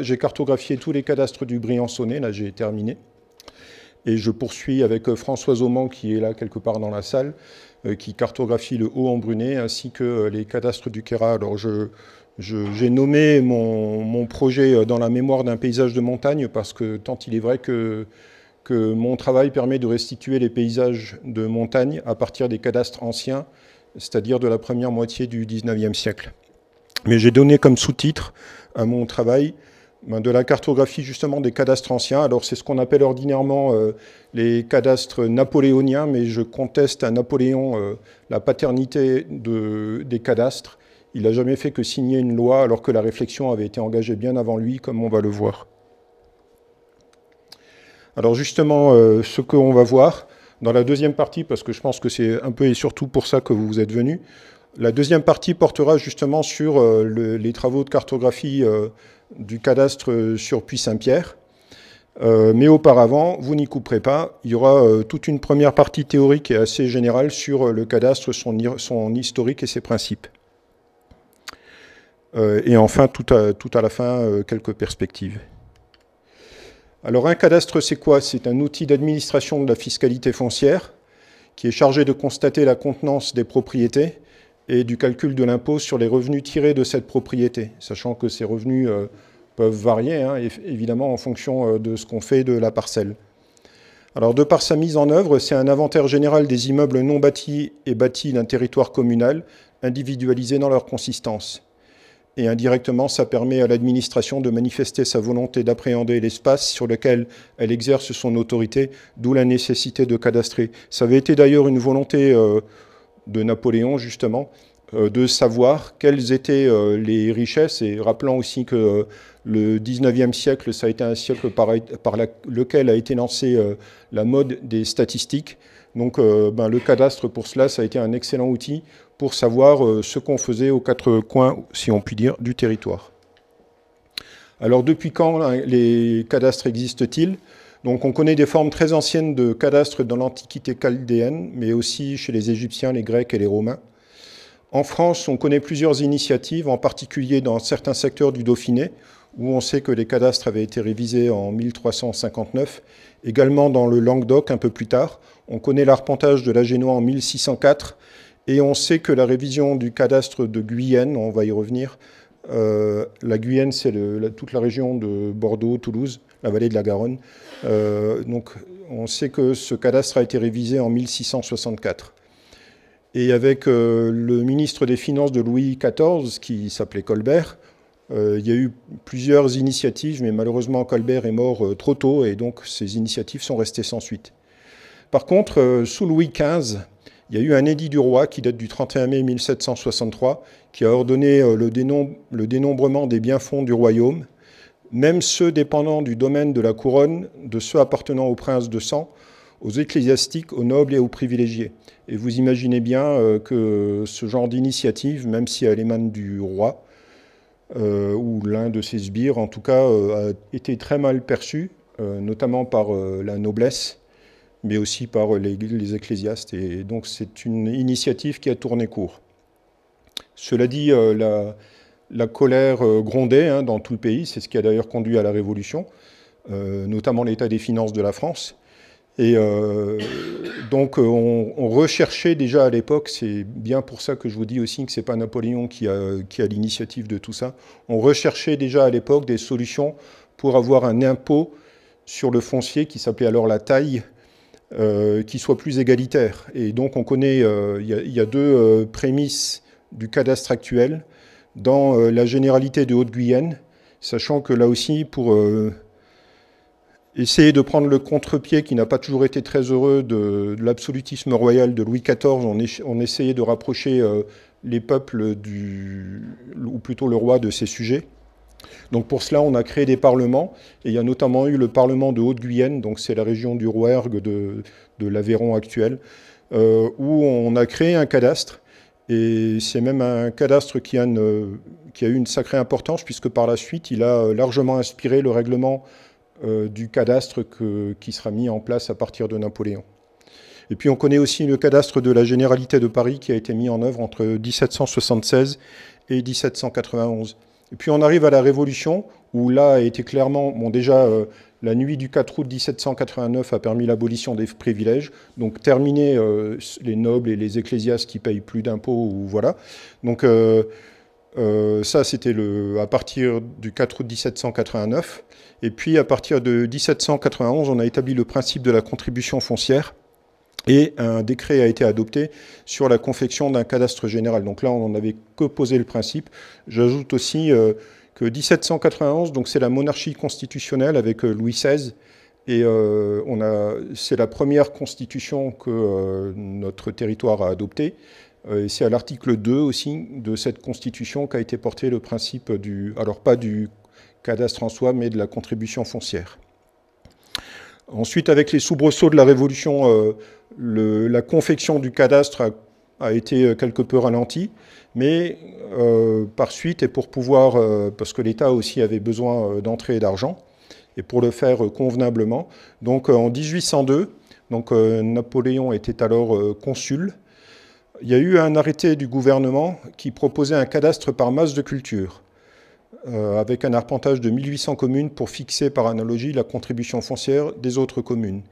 J'ai cartographié tous les cadastres du Briançonnais, là j'ai terminé. Et je poursuis avec euh, François Auman, qui est là quelque part dans la salle, euh, qui cartographie le haut embrunet ainsi que euh, les cadastres du Kéra. Alors j'ai nommé mon, projet dans la mémoire d'un paysage de montagne, parce que tant il est vrai que, que mon travail permet de restituer les paysages de montagne à partir des cadastres anciens, c'est-à-dire de la première moitié du 19e siècle. Mais j'ai donné comme sous-titre à mon travail ben, de la cartographie justement des cadastres anciens. Alors c'est ce qu'on appelle ordinairement euh, les cadastres napoléoniens, mais je conteste à Napoléon euh, la paternité des cadastres. Il n'a jamais fait que signer une loi alors que la réflexion avait été engagée bien avant lui, comme on va le voir. Alors justement, euh, ce qu'on va voir dans la deuxième partie, parce que je pense que c'est un peu et surtout pour ça que vous êtes venus, la deuxième partie portera justement sur les travaux de cartographie du cadastre sur Puy-Saint-Pierre. Euh, mais auparavant, vous n'y couperez pas. Il y aura euh, toute une première partie théorique et assez générale sur euh, le cadastre, son, historique et ses principes. et enfin, tout à la fin, quelques perspectives. Alors un cadastre, c'est quoi C'est un outil d'administration de la fiscalité foncière qui est chargé de constater la contenance des propriétés et du calcul de l'impôt sur les revenus tirés de cette propriété, sachant que ces revenus euh, peuvent varier, hein, évidemment, en fonction euh, de ce qu'on fait de la parcelle. Alors, de par sa mise en œuvre, c'est un inventaire général des immeubles non bâtis et bâtis d'un territoire communal, individualisé dans leur consistance. Et indirectement, ça permet à l'administration de manifester sa volonté d'appréhender l'espace sur lequel elle exerce son autorité, d'où la nécessité de cadastrer. Ça avait été d'ailleurs une volonté... Euh, de Napoléon, justement, euh, de savoir quelles étaient euh, les richesses, et rappelant aussi que euh, le 19e siècle, ça a été un siècle par, lequel a été lancée la mode des statistiques. Donc ben, le cadastre, pour cela, ça a été un excellent outil pour savoir ce qu'on faisait aux quatre coins, si on peut dire, du territoire. Alors depuis quand hein, les cadastres existent-ils donc on connaît des formes très anciennes de cadastres dans l'Antiquité chaldéenne, mais aussi chez les Égyptiens, les Grecs et les Romains. En France, on connaît plusieurs initiatives, en particulier dans certains secteurs du Dauphiné, où on sait que les cadastres avaient été révisés en 1359. Également dans le Languedoc, un peu plus tard, on connaît l'arpentage de la Génois en 1604, et on sait que la révision du cadastre de Guyenne, on va y revenir, euh, la Guyenne, c'est toute la région de Bordeaux, Toulouse, la vallée de la Garonne, euh, donc on sait que ce cadastre a été révisé en 1664. Et avec euh, le ministre des Finances de Louis XIV, qui s'appelait Colbert, euh, il y a eu plusieurs initiatives, mais malheureusement Colbert est mort trop tôt et donc ces initiatives sont restées sans suite. Par contre, sous Louis XV, il y a eu un édit du roi qui date du 31 mai 1763, qui a ordonné le, le dénombrement des biens-fonds du royaume même ceux dépendant du domaine de la couronne, de ceux appartenant aux princes de sang, aux ecclésiastiques, aux nobles et aux privilégiés. Et vous imaginez bien euh, que ce genre d'initiative, même si elle émane du roi, euh, ou l'un de ses sbires, en tout cas, euh, a été très mal perçu, notamment par la noblesse, mais aussi par les, les ecclésiastes. Et donc c'est une initiative qui a tourné court. Cela dit, la, la colère euh, grondait hein, dans tout le pays, c'est ce qui a d'ailleurs conduit à la Révolution, euh, notamment l'état des finances de la France. Et euh, donc on, recherchait déjà à l'époque, c'est bien pour ça que je vous dis aussi que ce n'est pas Napoléon qui a, l'initiative de tout ça, on recherchait déjà à l'époque des solutions pour avoir un impôt sur le foncier qui s'appelait alors la taille, qui soit plus égalitaire. Et donc on connaît, il y, a deux prémices du cadastre actuel dans euh, la généralité de Haute-Guyenne, sachant que là aussi, pour euh, essayer de prendre le contre-pied qui n'a pas toujours été très heureux de, l'absolutisme royal de Louis XIV, on, essayait de rapprocher euh, les peuples du, ou plutôt le roi de ses sujets. Donc pour cela, on a créé des parlements, et il y a notamment eu le parlement de Haute-Guyenne, donc c'est la région du Rouergue de, de l'Aveyron actuel, où on a créé un cadastre et c'est même un cadastre qui a, qui a, eu une sacrée importance, puisque par la suite, il a euh, largement inspiré le règlement euh, du cadastre qui sera mis en place à partir de Napoléon. Et puis on connaît aussi le cadastre de la Généralité de Paris qui a été mis en œuvre entre 1776 et 1791. Et puis on arrive à la Révolution, où là a été clairement, bon déjà, euh, la nuit du 4 août 1789 a permis l'abolition des privilèges, donc terminer euh, les nobles et les ecclésiastes qui payent plus d'impôts, ou voilà. Donc euh, euh, ça, c'était à partir du 4 août 1789. Et puis à partir de 1791, on a établi le principe de la contribution foncière. Et un décret a été adopté sur la confection d'un cadastre général. Donc là, on n'en avait que posé le principe. J'ajoute aussi que 1791, donc c'est la monarchie constitutionnelle avec euh, Louis XVI, et euh, c'est la première constitution que euh, notre territoire a adoptée. c'est à l'article 2 aussi de cette constitution qu'a été porté le principe du, alors pas du cadastre en soi, mais de la contribution foncière. Ensuite, avec les soubresauts de la Révolution, la confection du cadastre a, été quelque peu ralentie. Mais euh, par suite, et pour pouvoir, euh, parce que l'État aussi avait besoin euh, d'entrée d'argent, et pour le faire convenablement, donc en 1802, donc Napoléon était alors consul, il y a eu un arrêté du gouvernement qui proposait un cadastre par masse de culture. avec un arpentage de 1800 communes pour fixer par analogie la contribution foncière des autres communes.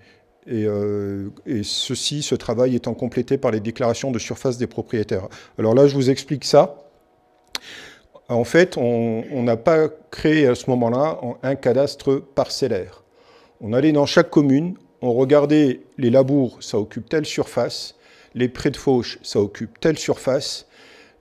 Euh, et, ceci, ce travail étant complété par les déclarations de surface des propriétaires. Alors là, je vous explique ça. En fait, on n'a pas créé à ce moment-là un cadastre parcellaire. On allait dans chaque commune, on regardait les labours, ça occupe telle surface, les prés de fauche, ça occupe telle surface,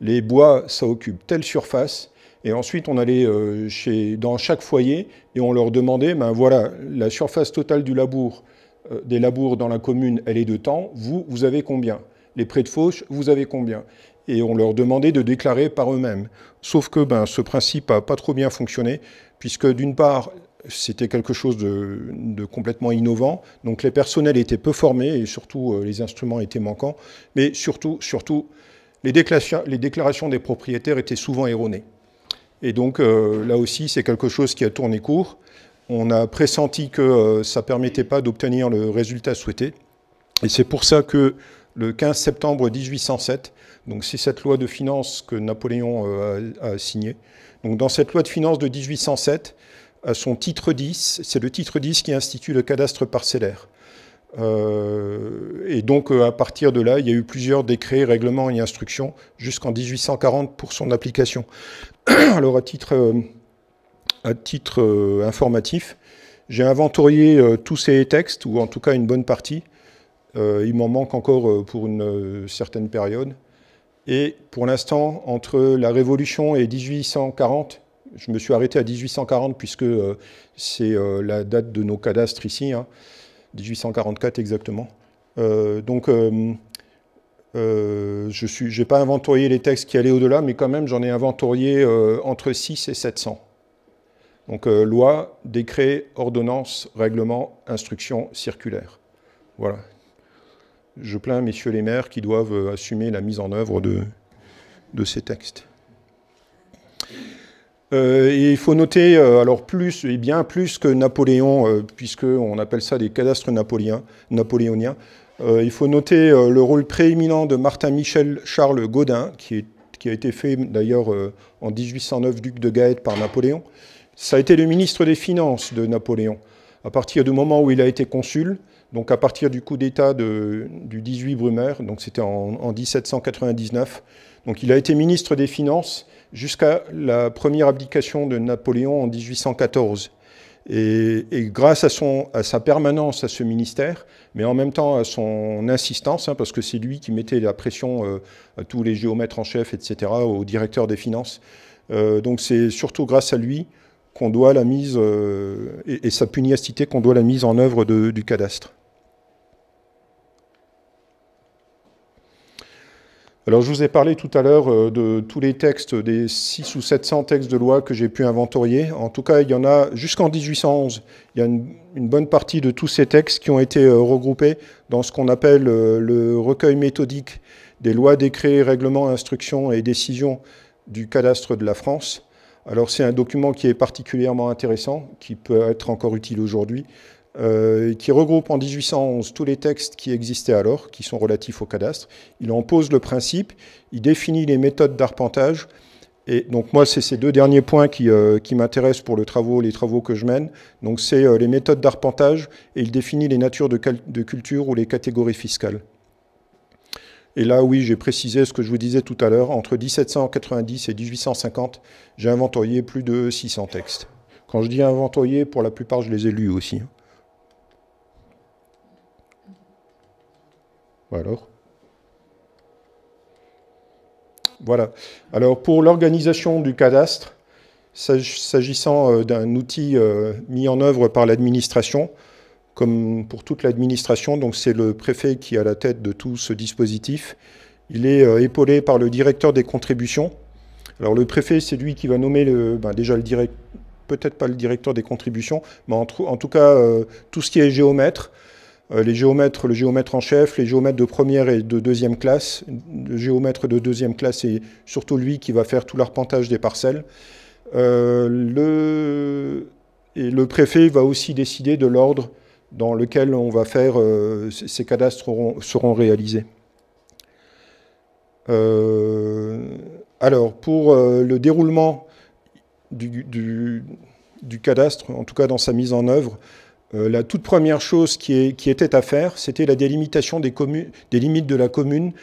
les bois, ça occupe telle surface, et ensuite, on allait euh, chez, dans chaque foyer et on leur demandait, ben voilà, la surface totale du labour, euh, des labours dans la commune, elle est de temps, vous, vous avez combien Les prêts de fauche, vous avez combien Et on leur demandait de déclarer par eux-mêmes. Sauf que ben, ce principe n'a pas trop bien fonctionné, puisque d'une part, c'était quelque chose de, complètement innovant, donc les personnels étaient peu formés et surtout euh, les instruments étaient manquants, mais surtout, surtout les, déclarations, des propriétaires étaient souvent erronées. Et donc euh, là aussi, c'est quelque chose qui a tourné court on a pressenti que euh, ça ne permettait pas d'obtenir le résultat souhaité. Et c'est pour ça que le 15 septembre 1807, donc c'est cette loi de finances que Napoléon euh, a, signée. Donc dans cette loi de finances de 1807, à son titre 10, c'est le titre 10 qui institue le cadastre parcellaire. Euh, et donc à partir de là, il y a eu plusieurs décrets, règlements et instructions jusqu'en 1840 pour son application. Alors à titre à titre euh, informatif, j'ai inventorié euh, tous ces textes, ou en tout cas une bonne partie. Euh, il m'en manque encore pour une certaine période. Et pour l'instant, entre la Révolution et 1840, je me suis arrêté à 1840 puisque c'est la date de nos cadastres ici, 1844 hein. exactement. donc je n'ai pas inventorié les textes qui allaient au-delà, mais quand même, j'en ai inventorié entre 6 et 700. Donc euh, loi, décret, ordonnance, règlement, instruction, circulaire. Voilà. Je plains messieurs les maires qui doivent euh, assumer la mise en œuvre de, ces textes. et euh, il faut noter, alors plus, et bien plus que Napoléon, puisqu'on appelle ça des cadastres napoléoniens, il faut noter le rôle prééminent de Martin Michel Charles Gaudin, qui, a été fait d'ailleurs en 1809 duc de Gaët par Napoléon, ça a été le ministre des Finances de Napoléon. À partir du moment où il a été consul, donc à partir du coup d'État du 18 Brumaire, donc c'était en, 1799, donc il a été ministre des Finances jusqu'à la première abdication de Napoléon en 1814. Et, grâce à, son, sa permanence à ce ministère, mais en même temps à son insistance, hein, parce que c'est lui qui mettait la pression euh, à tous les géomètres en chef, etc., au directeur des finances. Euh, donc c'est surtout grâce à lui qu'on doit la mise euh, et, sa pugnacité qu'on doit la mise en œuvre du cadastre. Alors je vous ai parlé tout à l'heure euh, de tous les textes, des 6 ou 700 textes de loi que j'ai pu inventorier. En tout cas, il y en a jusqu'en 1811. Il y a une, une, bonne partie de tous ces textes qui ont été euh, regroupés dans ce qu'on appelle le recueil méthodique des lois, décrets, règlements, instructions et décisions du cadastre de la France. Alors c'est un document qui est particulièrement intéressant, qui peut être encore utile aujourd'hui, euh, qui regroupe en 1811 tous les textes qui existaient alors, qui sont relatifs au cadastre. Il en pose le principe, il définit les méthodes d'arpentage. Et donc moi, c'est ces deux derniers points qui, euh, m'intéressent pour les travaux que je mène. Donc c'est euh, les méthodes d'arpentage et il définit les natures de culture ou les catégories fiscales. Et là, oui, j'ai précisé ce que je vous disais tout à l'heure, entre 1790 et 1850, j'ai inventorié plus de 600 textes. Quand je dis inventorié, pour la plupart, je les ai lus aussi. Alors Voilà. Alors, pour l'organisation du cadastre, s'agissant euh, d'un outil euh, mis en œuvre par l'administration, comme pour toute l'administration. Donc c'est le préfet qui est à la tête de tout ce dispositif. Il est euh, épaulé par le directeur des contributions. Alors le préfet, c'est lui qui va nommer le, ben, déjà le direct, peut-être pas le directeur des contributions, mais en, tout cas euh, tout ce qui est géomètre, euh, les géomètres, le géomètre en chef, les géomètres de première et de deuxième classe. Le géomètre de deuxième classe, c'est surtout lui qui va faire tout l'arpentage des parcelles. et le préfet va aussi décider de l'ordre dans lequel on va faire, euh, ces cadastres seront, réalisés. Euh, alors, pour euh, le déroulement du, du, cadastre, en tout cas dans sa mise en œuvre, la toute première chose qui, est, qui était à faire, c'était la délimitation des, des, limites de la commune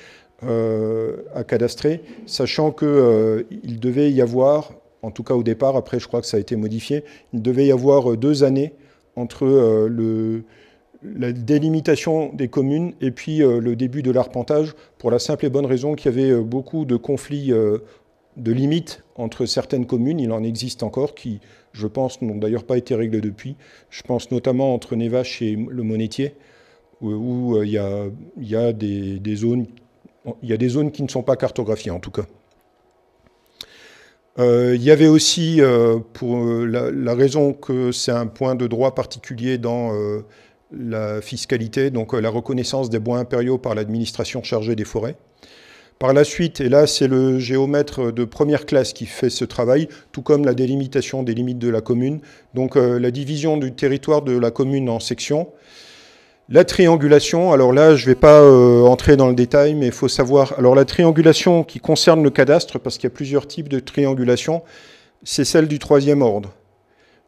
à cadastrer, sachant qu'il devait y avoir, en tout cas au départ, après je crois que ça a été modifié, il devait y avoir deux années entre euh, la délimitation des communes et puis euh, le début de l'arpentage, pour la simple et bonne raison qu'il y avait euh, beaucoup de conflits de limites entre certaines communes. Il en existe encore qui, je pense, n'ont d'ailleurs pas été réglées depuis. Je pense notamment entre Nevache et le Monétier, où il il y a des zones qui ne sont pas cartographiées en tout cas. Euh, il y avait aussi, euh, pour euh, la, raison que c'est un point de droit particulier dans la fiscalité, donc la reconnaissance des bois impériaux par l'administration chargée des forêts. Par la suite, et là c'est le géomètre de première classe qui fait ce travail, tout comme la délimitation des limites de la commune, donc la division du territoire de la commune en sections, la triangulation, alors là, je ne vais pas euh, entrer dans le détail, mais il faut savoir. Alors la triangulation qui concerne le cadastre, parce qu'il y a plusieurs types de triangulation, c'est celle du troisième ordre.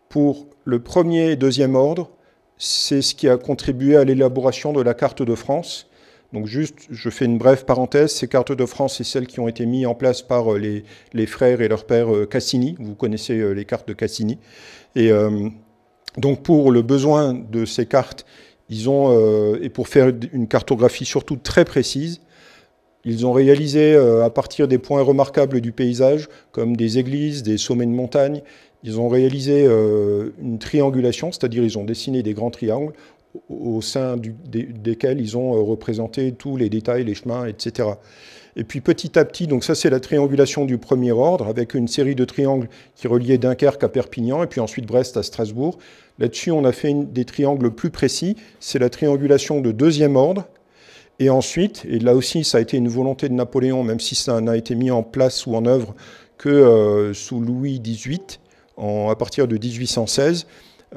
Pour le premier et deuxième ordre, c'est ce qui a contribué à l'élaboration de la carte de France. Donc juste, je fais une brève parenthèse, ces cartes de France, c'est celles qui ont été mises en place par euh, les, frères et leur père euh, Cassini. Vous connaissez les cartes de Cassini. Et donc pour le besoin de ces cartes, ils ont, euh, et pour faire une cartographie surtout très précise, ils ont réalisé euh, à partir des points remarquables du paysage, comme des églises, des sommets de montagne, ils ont réalisé euh, une triangulation, c'est-à-dire ils ont dessiné des grands triangles au, sein desquels ils ont représenté tous les détails, les chemins, etc. Et puis petit à petit, donc ça c'est la triangulation du premier ordre, avec une série de triangles qui reliaient Dunkerque à Perpignan, et puis ensuite Brest à Strasbourg. Là-dessus, on a fait des triangles plus précis. C'est la triangulation de deuxième ordre, et ensuite, et là aussi ça a été une volonté de Napoléon, même si ça n'a été mis en place ou en œuvre que euh, sous Louis XVIII, à partir de 1816.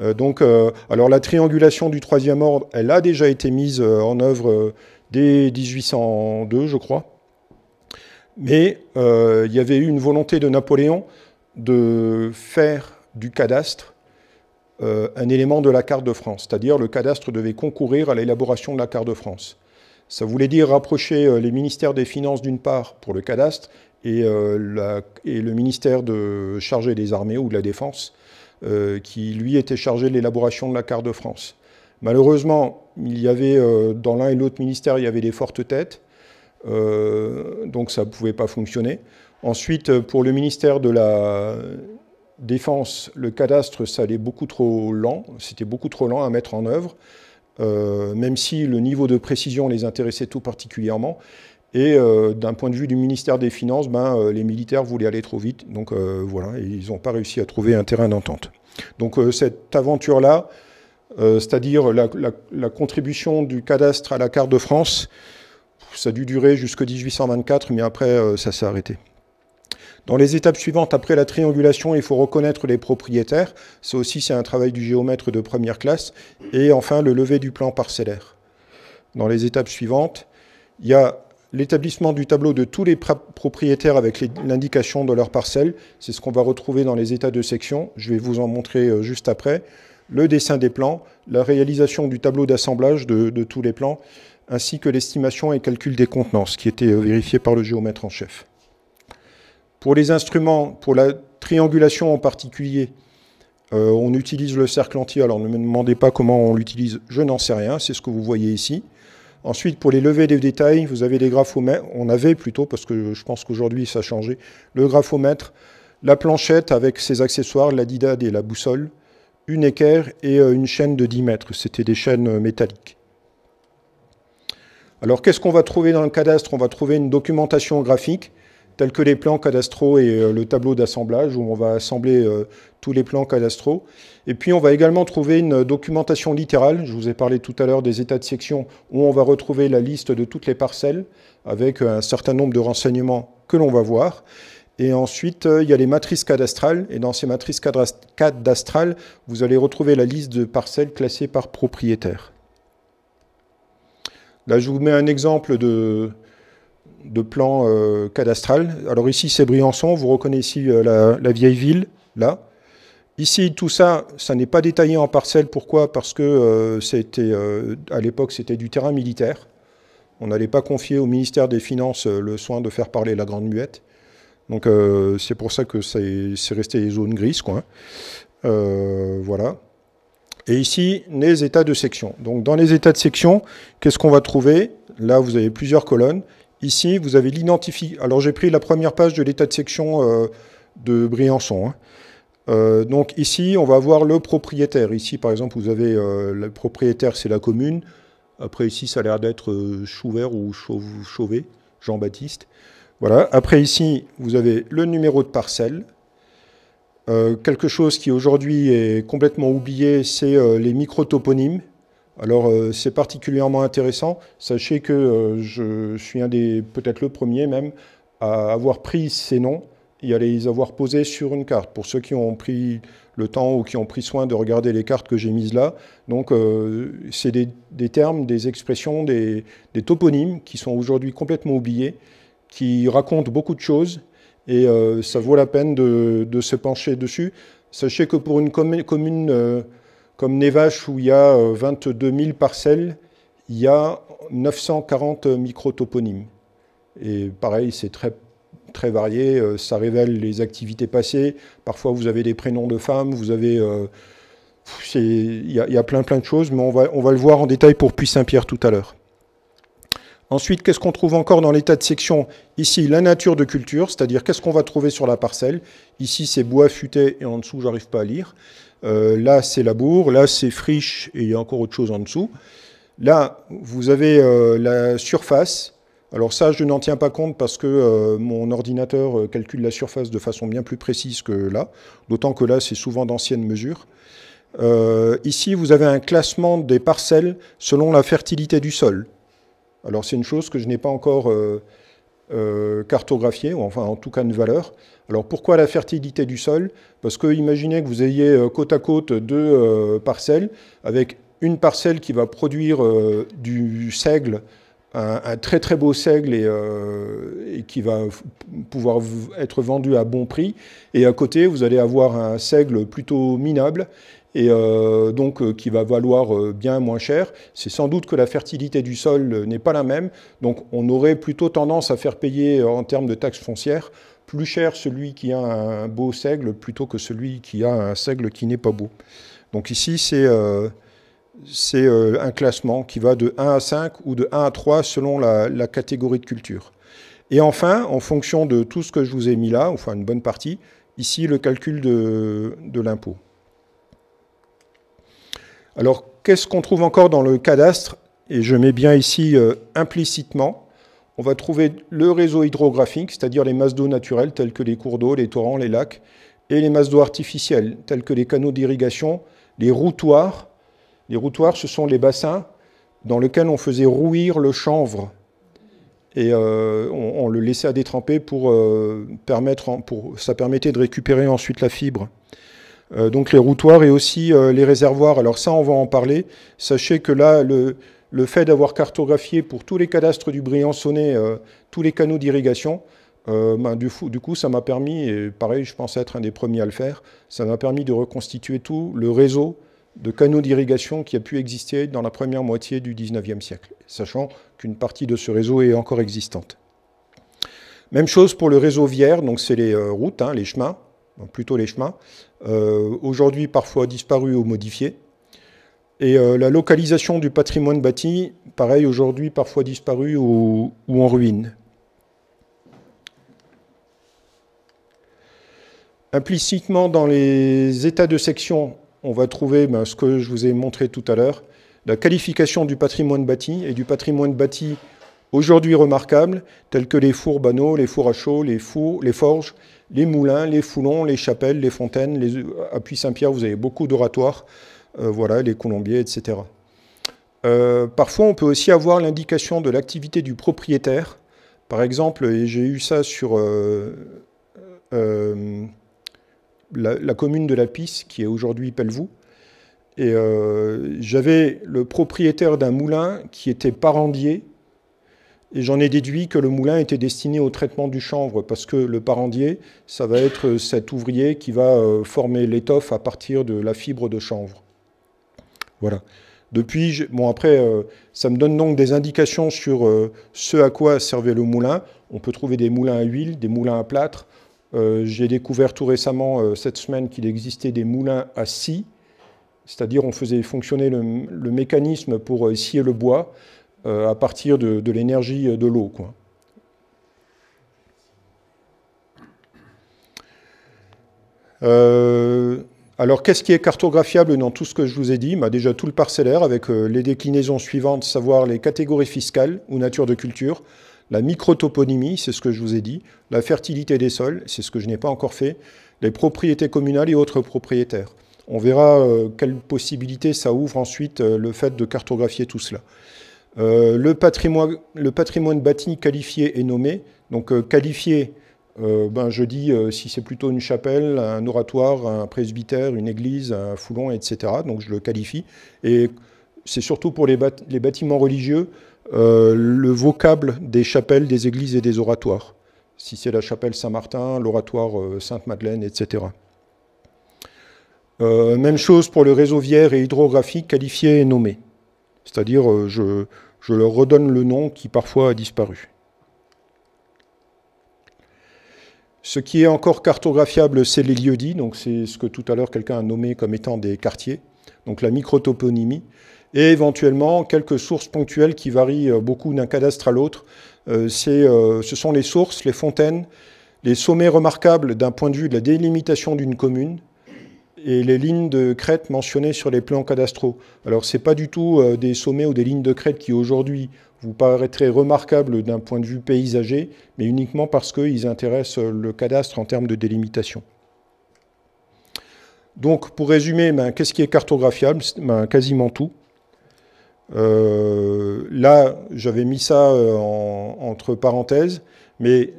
Euh, donc, euh, alors la triangulation du troisième ordre, elle a déjà été mise en œuvre dès 1802, je crois mais euh, il y avait eu une volonté de Napoléon de faire du cadastre euh, un élément de la carte de France, c'est-à-dire le cadastre devait concourir à l'élaboration de la carte de France. Ça voulait dire rapprocher euh, les ministères des Finances d'une part pour le cadastre et, le ministère chargé des armées ou de la défense qui lui était chargé de l'élaboration de la carte de France. Malheureusement, il y avait dans l'un et l'autre ministère, il y avait des fortes têtes. Euh, donc ça ne pouvait pas fonctionner. Ensuite, euh, pour le ministère de la Défense, le cadastre, ça allait beaucoup trop lent, c'était beaucoup trop lent à mettre en œuvre, euh, même si le niveau de précision les intéressait tout particulièrement. Et d'un point de vue du ministère des Finances, ben, les militaires voulaient aller trop vite, donc voilà, ils n'ont pas réussi à trouver un terrain d'entente. Donc cette aventure-là, c'est-à-dire la, contribution du cadastre à la carte de France, ça a dû durer jusqu'à 1824, mais après, euh, ça s'est arrêté. Dans les étapes suivantes, après la triangulation, il faut reconnaître les propriétaires. Ça aussi, c'est un travail du géomètre de première classe. Et enfin, le lever du plan parcellaire. Dans les étapes suivantes, il y a l'établissement du tableau de tous les propriétaires avec l'indication de leur parcelle. C'est ce qu'on va retrouver dans les états de section. Je vais vous en montrer euh, juste après. Le dessin des plans, la réalisation du tableau d'assemblage de, de tous les plans ainsi que l'estimation et calcul des contenances, qui étaient euh, vérifiées par le géomètre en chef. Pour les instruments, pour la triangulation en particulier, euh, on utilise le cercle entier. Alors ne me demandez pas comment on l'utilise, je n'en sais rien, c'est ce que vous voyez ici. Ensuite, pour les levées des détails, vous avez des graphomètres, on avait plutôt, parce que je pense qu'aujourd'hui ça a changé, le graphomètre, la planchette avec ses accessoires, la didade et la boussole, une équerre et euh, une chaîne de 10 mètres. C'était des chaînes métalliques. Alors qu'est-ce qu'on va trouver dans le cadastre On va trouver une documentation graphique telle que les plans cadastraux et euh, le tableau d'assemblage où on va assembler euh, tous les plans cadastraux. Et puis on va également trouver une documentation littérale. Je vous ai parlé tout à l'heure des états de section où on va retrouver la liste de toutes les parcelles avec euh, un certain nombre de renseignements que l'on va voir. Et ensuite, il y a les matrices cadastrales. Et dans ces matrices cadastrales, vous allez retrouver la liste de parcelles classées par propriétaire. Là, je vous mets un exemple de, plan euh, cadastral. Alors ici, c'est Briançon, vous reconnaissez euh, la, vieille ville, là. Ici, tout ça, ça n'est pas détaillé en parcelles. Pourquoi Parce que euh, c'était, à l'époque, c'était du terrain militaire. On n'allait pas confier au ministère des Finances le soin de faire parler la Grande Muette. Donc c'est pour ça que c'est resté les zones grises. Quoi. Hein. voilà. Et ici, les états de section. Donc dans les états de section, qu'est-ce qu'on va trouver Là, vous avez plusieurs colonnes. Ici, vous avez l'identifie. Alors j'ai pris la première page de l'état de section euh, de Briançon. Hein. Euh, donc ici, on va avoir le propriétaire. Ici, par exemple, vous avez euh, le propriétaire, c'est la commune. Après ici, ça a l'air d'être Chouvert ou Chauvet, Jean-Baptiste. Voilà. Après ici, vous avez le numéro de parcelle. Euh, quelque chose qui aujourd'hui est complètement oublié, c'est les euh, les microtoponymes. Alors euh, c'est particulièrement intéressant. Sachez que je suis un des, peut-être le premier même, à avoir pris ces noms et à les avoir posés sur une carte. Pour ceux qui ont pris le temps ou qui ont pris soin de regarder les cartes que j'ai mises là, donc c'est des, termes, des expressions, des, des toponymes qui sont aujourd'hui complètement oubliés, qui racontent beaucoup de choses et euh, ça vaut la peine de, se pencher dessus. Sachez que pour une commune, euh, comme Nevache, où il y a 22 euh, 000 parcelles, il y a 940 micro-toponymes. Et pareil, c'est très, très varié, ça révèle les activités passées. Parfois, vous avez des prénoms de femmes, vous avez... il y, a plein plein de choses, mais on va, on va le voir en détail pour Puy-Saint-Pierre tout à l'heure. Ensuite, qu'est-ce qu'on trouve encore dans l'état de section Ici, la nature de culture, c'est-à-dire qu'est-ce qu'on va trouver sur la parcelle. Ici, c'est bois futé et en dessous, j'arrive pas à lire. Euh, là, c'est labour. Là, c'est friche et il y a encore autre chose en dessous. Là, vous avez euh, la surface. Alors ça, je n'en tiens pas compte parce que euh, mon ordinateur calcule la surface de façon bien plus précise que là, d'autant que là, c'est souvent d'anciennes mesures. ici, vous avez un classement des parcelles selon la fertilité du sol. Alors c'est une chose que je n'ai pas encore euh, euh, cartographiée, ou enfin en tout cas une valeur. Alors pourquoi la fertilité du sol Parce que imaginez que vous ayez euh, côte à côte deux parcelles, avec une parcelle qui va produire du seigle, un, très très beau seigle et qui va pouvoir être vendu à bon prix. Et à côté, vous allez avoir un seigle plutôt minable et euh, donc euh, qui va valoir euh, bien moins cher. C'est sans doute que la fertilité du sol n'est pas la même, donc on aurait plutôt tendance à faire payer en termes de taxes foncières plus cher celui qui a un beau seigle plutôt que celui qui a un seigle qui n'est pas beau. Donc ici, c'est un classement qui va de 1 à 5 ou de 1 à 3 selon la, catégorie de culture. Et enfin, en fonction de tout ce que je vous ai mis là, enfin une bonne partie, ici le calcul de l'impôt. Alors, qu'est-ce qu'on trouve encore dans le cadastre Et je mets bien ici euh, implicitement. On va trouver le réseau hydrographique, c'est-à-dire les masses d'eau naturelles telles que les cours d'eau, les torrents, les lacs, et les masses d'eau artificielles telles que les canaux d'irrigation, les routoirs. Les routoirs, ce sont les bassins dans lesquels on faisait rouir le chanvre et euh, on, le laissait à détremper pour, euh, permettre, pour ça permettait de récupérer ensuite la fibre. Euh, donc les routoirs et aussi euh, les réservoirs. Alors ça, on va en parler. Sachez que là, le, fait d'avoir cartographié pour tous les cadastres du Briançonnet euh, tous les canaux d'irrigation, ben, du, coup, ça m'a permis, et pareil, je pense être un des premiers à le faire, ça m'a permis de reconstituer tout le réseau de canaux d'irrigation qui a pu exister dans la première moitié du 19e siècle, sachant qu'une partie de ce réseau est encore existante. Même chose pour le réseau Vière, donc c'est les routes, hein, les chemins, plutôt les chemins, euh, aujourd'hui parfois disparus ou modifiés. Et euh, la localisation du patrimoine bâti, pareil, aujourd'hui parfois disparu ou, en ruine. Implicitement, dans les états de section, on va trouver ben, ce que je vous ai montré tout à l'heure, la qualification du patrimoine bâti et du patrimoine bâti aujourd'hui remarquable, tels que les fours banaux, les fours à chaud, les, fours, les forges, les moulins, les foulons, les chapelles, les fontaines. Les... À Puy-Saint-Pierre, vous avez beaucoup d'oratoires, euh, voilà, les colombiers, etc. Euh, parfois, on peut aussi avoir l'indication de l'activité du propriétaire. Par exemple, j'ai eu ça sur euh, la, commune de La Pisse, qui est aujourd'hui Pellevoux. Et j'avais le propriétaire d'un moulin qui était parandier et j'en ai déduit que le moulin était destiné au traitement du chanvre, parce que le parandier, ça va être euh, cet ouvrier qui va euh, former l'étoffe à partir de la fibre de chanvre. Voilà. Depuis, bon après, euh, ça me donne donc des indications sur ce à quoi servait le moulin. On peut trouver des moulins à huile, des moulins à plâtre. J'ai découvert tout récemment, cette semaine, qu'il existait des moulins à scie, c'est-à-dire on faisait fonctionner le mécanisme pour scier le bois. Euh, à partir de, l'énergie de l'eau. Euh, alors, qu'est-ce qui est cartographiable dans tout ce que je vous ai dit bah, Déjà tout le parcellaire avec euh, les déclinaisons suivantes, savoir les catégories fiscales ou nature de culture, la microtoponymie, c'est ce que je vous ai dit, la fertilité des sols, c'est ce que je n'ai pas encore fait, les propriétés communales et autres propriétaires. On verra quelles possibilités ça ouvre ensuite le fait de cartographier tout cela. Euh, le, patrimoine, le, patrimoine, bâti qualifié et nommé. Donc euh, qualifié, euh, ben, je dis si c'est plutôt une chapelle, un oratoire, un presbytère, une église, un foulon, etc. Donc je le qualifie. Et c'est surtout pour les, les bâtiments religieux, le vocable des chapelles, des églises et des oratoires. Si c'est la chapelle Saint-Martin, l'oratoire Sainte-Madeleine, etc. même chose pour le réseau vière et hydrographique qualifié et nommé. C'est-à-dire, euh, je, leur redonne le nom qui parfois a disparu. Ce qui est encore cartographiable, c'est les lieux dits, donc c'est ce que tout à l'heure quelqu'un a nommé comme étant des quartiers, donc la microtoponymie, et éventuellement quelques sources ponctuelles qui varient euh, beaucoup d'un cadastre à l'autre. Euh, ce sont les sources, les fontaines, les sommets remarquables d'un point de vue de la délimitation d'une commune, et les lignes de crête mentionnées sur les plans cadastraux. Alors ce n'est pas du tout euh, des sommets ou des lignes de crête qui aujourd'hui vous paraîtraient remarquables d'un point de vue paysager, mais uniquement parce qu'ils intéressent euh, le cadastre en termes de délimitation. Donc pour résumer, ben, qu'est-ce qui est cartographiable ben, Quasiment tout. Euh, là, j'avais mis ça entre parenthèses, mais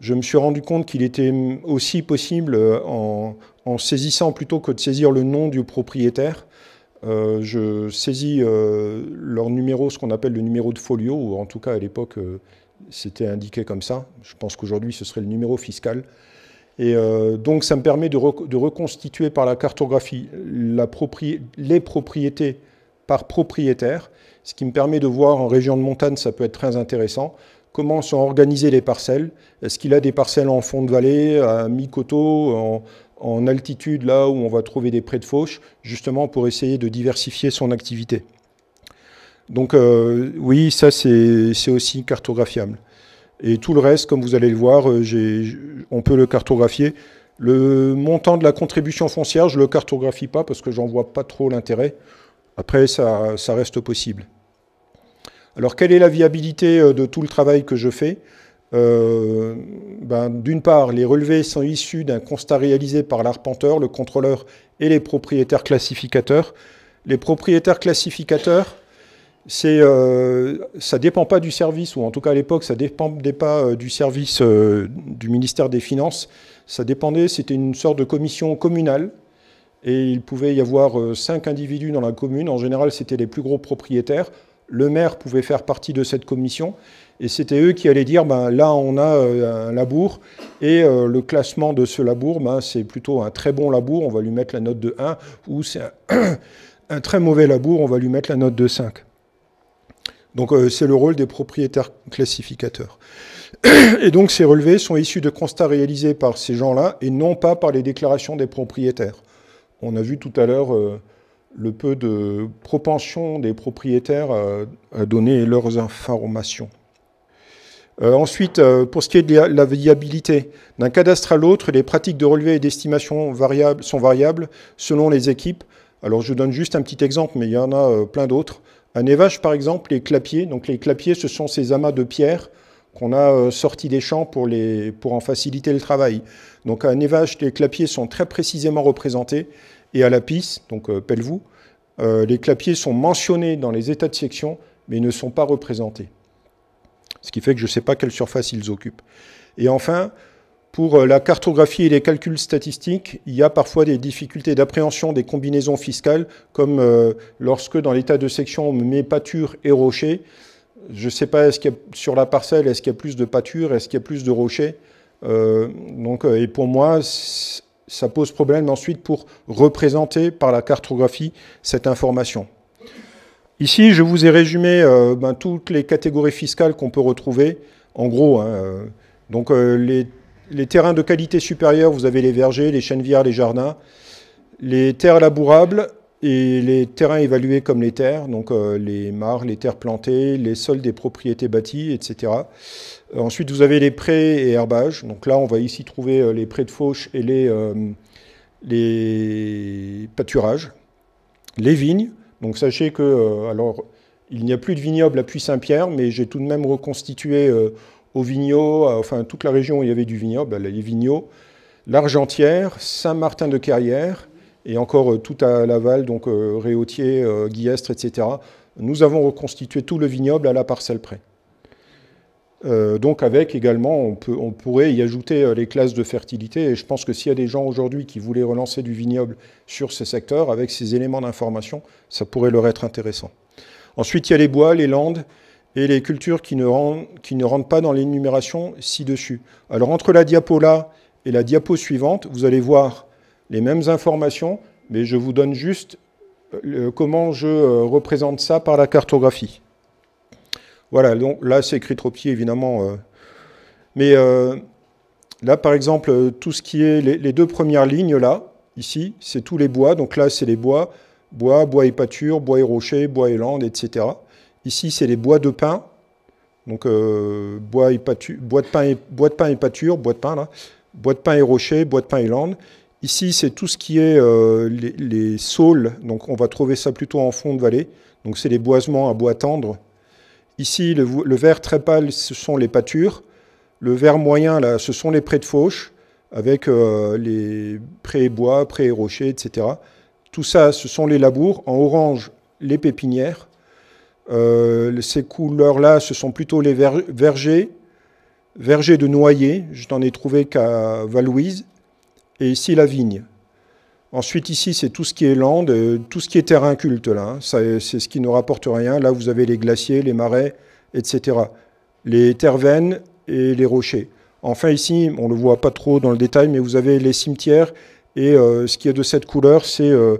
je me suis rendu compte qu'il était aussi possible en, en saisissant plutôt que de saisir le nom du propriétaire, euh, je saisis euh, leur numéro, ce qu'on appelle le numéro de folio, ou en tout cas à l'époque euh, c'était indiqué comme ça. Je pense qu'aujourd'hui ce serait le numéro fiscal. Et donc ça me permet de, reconstituer par la cartographie les propriétés par propriétaire, ce qui me permet de voir en région de montagne, ça peut être très intéressant, comment sont organisées les parcelles. Est-ce qu'il a des parcelles en fond de vallée, à mi-coteau, en, en altitude, là où on va trouver des prêts de fauche, justement pour essayer de diversifier son activité. Donc euh, oui, ça c'est aussi cartographiable. Et tout le reste, comme vous allez le voir, euh, on peut le cartographier. Le montant de la contribution foncière, je ne le cartographie pas parce que j'en vois pas trop l'intérêt. Après, ça, ça, reste possible. Alors, quelle est la viabilité euh, de tout le travail que je fais euh, ben, d'une part, les relevés sont issus d'un constat réalisé par l'arpenteur, le contrôleur et les propriétaires classificateurs. Les propriétaires classificateurs, euh, ça ne dépend pas du service, ou en tout cas à l'époque, ça ne dépendait pas euh, du service du ministère des Finances. Ça dépendait, c'était une sorte de commission communale. Et il pouvait y avoir cinq individus dans la commune. En général, c'était les plus gros propriétaires. Le maire pouvait faire partie de cette commission. Et c'était eux qui allaient dire, ben, là on a euh, un labour, et euh, le classement de ce labour, ben, c'est plutôt un très bon labour, on va lui mettre la note de 1, ou c'est un, très mauvais labour, on va lui mettre la note de 5. Donc euh, c'est le rôle des propriétaires classificateurs. Et donc ces relevés sont issus de constats réalisés par ces gens-là et non pas par les déclarations des propriétaires. On a vu tout à l'heure le peu de propension des propriétaires à donner leurs informations. Euh, ensuite, euh, pour ce qui est de la, viabilité, d'un cadastre à l'autre, les pratiques de relevé et d'estimation variables, sont variables selon les équipes. Alors je donne juste un petit exemple, mais il y en a euh, plein d'autres. À évage, par exemple, les clapiers. Donc les clapiers, ce sont ces amas de pierres qu'on a sortis des champs pour, les, pour en faciliter le travail. Donc à un les clapiers sont très précisément représentés. Et à la pisse, donc pelle-vous, les clapiers sont mentionnés dans les états de section, mais ne sont pas représentés ce qui fait que je ne sais pas quelle surface ils occupent. Et enfin, pour euh, la cartographie et les calculs statistiques, il y a parfois des difficultés d'appréhension des combinaisons fiscales, comme euh, lorsque dans l'état de section on met pâture et rocher. Je ne sais pas, est-ce qu'il sur la parcelle, est-ce qu'il y a plus de pâture, est-ce qu'il y a plus de rocher euh, donc, Et pour moi, ça pose problème ensuite pour représenter par la cartographie cette information. Ici, je vous ai résumé euh, ben, toutes les catégories fiscales qu'on peut retrouver, en gros. Hein, euh, donc euh, les, terrains de qualité supérieure, vous avez les vergers, les chênevières, les jardins, les terres labourables et les terrains évalués comme les terres, donc les mares, les terres plantées, les sols des propriétés bâties, etc. ensuite, vous avez les prés et herbages. Donc là, on va ici trouver les prés de fauche et les pâturages, les vignes, donc sachez que, euh, alors, il n'y a plus de vignoble à Puy-Saint-Pierre, mais j'ai tout de même reconstitué euh, au vigno, euh, enfin toute la région où il y avait du vignoble, bah, les vignos, l'Argentière, Saint-Martin-de-Carrière, et encore tout à Laval, donc Réautier, Guillestre, etc. Nous avons reconstitué tout le vignoble à la parcelle près. Euh, donc avec également, on, pourrait y ajouter euh, les classes de fertilité. Et je pense que s'il y a des gens aujourd'hui qui voulaient relancer du vignoble sur ces secteurs, avec ces éléments d'information, ça pourrait leur être intéressant. Ensuite, il y a les bois, les landes et les cultures qui ne rentrent, qui ne rentrent pas dans l'énumération ci-dessus. Alors entre la diapo là et la diapo suivante, vous allez voir les mêmes informations, mais je vous donne juste euh, comment je représente ça par la cartographie. Voilà, donc là c'est écrit trop petit évidemment. Euh. mais euh, là par exemple, euh, tout ce qui est les, deux premières lignes là, ici, c'est tous les bois. Donc là c'est les bois, bois, bois et pâture, bois et rocher, bois et landes, etc. Ici c'est les bois de pin, donc bois, et pâture, bois, de pin et, bois de pain et pâture, bois de pin là, bois de pain et rocher, bois de pin et lande. Ici, c'est tout ce qui est les, les saules, donc on va trouver ça plutôt en fond de vallée. Donc c'est les boisements à bois tendre, Ici, le, vert très pâle, ce sont les pâtures. Le vert moyen, là, ce sont les prés de fauche, avec euh, les prés bois, prés rochers, etc. Tout ça, ce sont les labours. En orange, les pépinières. Euh, ces couleurs-là, ce sont plutôt les vergers, vergers de noyer. Je n'en ai trouvé qu'à Valouise. Et ici, la vigne. Ensuite, ici, c'est tout ce qui est lande, euh, tout ce qui est terrain culte, là. Hein. C'est ce qui ne rapporte rien. Là, vous avez les glaciers, les marais, etc. Les terres vaines et les rochers. Enfin, ici, on ne le voit pas trop dans le détail, mais vous avez les cimetières. Et euh, ce qui est de cette couleur, c'est euh,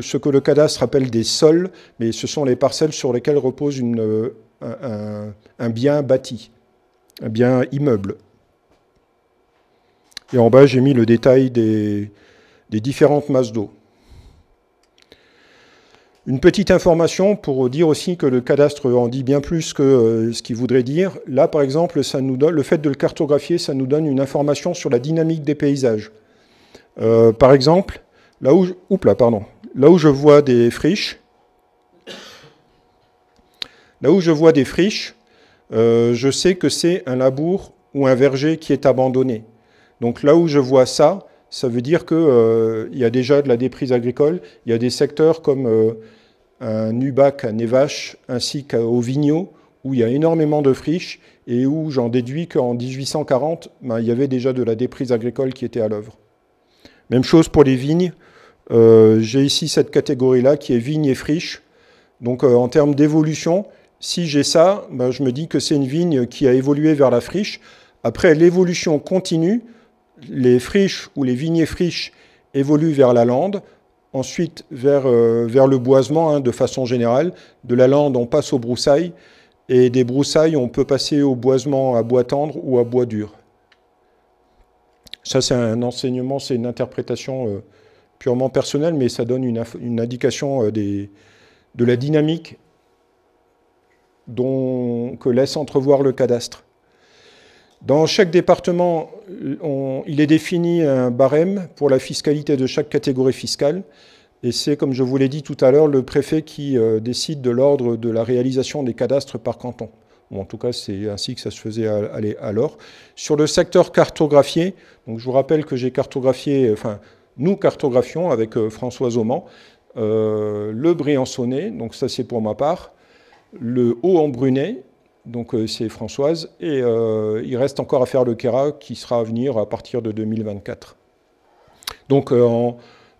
ce que le cadastre appelle des sols, mais ce sont les parcelles sur lesquelles repose une, un bien bâti, un bien immeuble. Et en bas, j'ai mis le détail des, des différentes masses d'eau. Une petite information pour dire aussi que le cadastre en dit bien plus que euh, ce qu'il voudrait dire. Là, par exemple, le fait de le cartographier, ça nous donne une information sur la dynamique des paysages. Euh, par exemple, là où, je, pardon, là où je vois des friches, là où je vois des friches, euh, je sais que c'est un labour ou un verger qui est abandonné. Donc là où je vois ça, ça veut dire qu'il euh, y a déjà de la déprise agricole. Il y a des secteurs comme euh, un Ubac un Nevache ainsi qu'au Vigno, où il y a énormément de friches et où j'en déduis qu'en 1840, ben, il y avait déjà de la déprise agricole qui était à l'œuvre. Même chose pour les vignes. Euh, j'ai ici cette catégorie-là qui est vigne et friche. Donc en termes d'évolution, si j'ai ça, ben, je me dis que c'est une vigne qui a évolué vers la friche. Après, l'évolution continue les friches ou les vignes friches évoluent vers la lande, ensuite vers, euh, vers le boisement hein, de façon générale. De la lande, on passe aux broussailles, et des broussailles, on peut passer au boisement à bois tendre ou à bois dur. Ça, c'est un enseignement, c'est une interprétation euh, purement personnelle, mais ça donne une, indication euh, de la dynamique dont, que laisse entrevoir le cadastre. Dans chaque département, il est défini un barème pour la fiscalité de chaque catégorie fiscale. Et c'est, comme je vous l'ai dit tout à l'heure, le préfet qui euh, décide de l'ordre de la réalisation des cadastres par canton. en tout cas, c'est ainsi que ça se faisait alors. Sur le secteur cartographié, donc je vous rappelle que j'ai cartographié, enfin, nous cartographions avec euh, Françoise François euh, le Briançonnais, donc ça c'est pour ma part, le haut en brunet donc euh, c'est Françoise. Et euh, il reste encore à faire le Kera qui sera à venir à partir de 2024. Donc euh,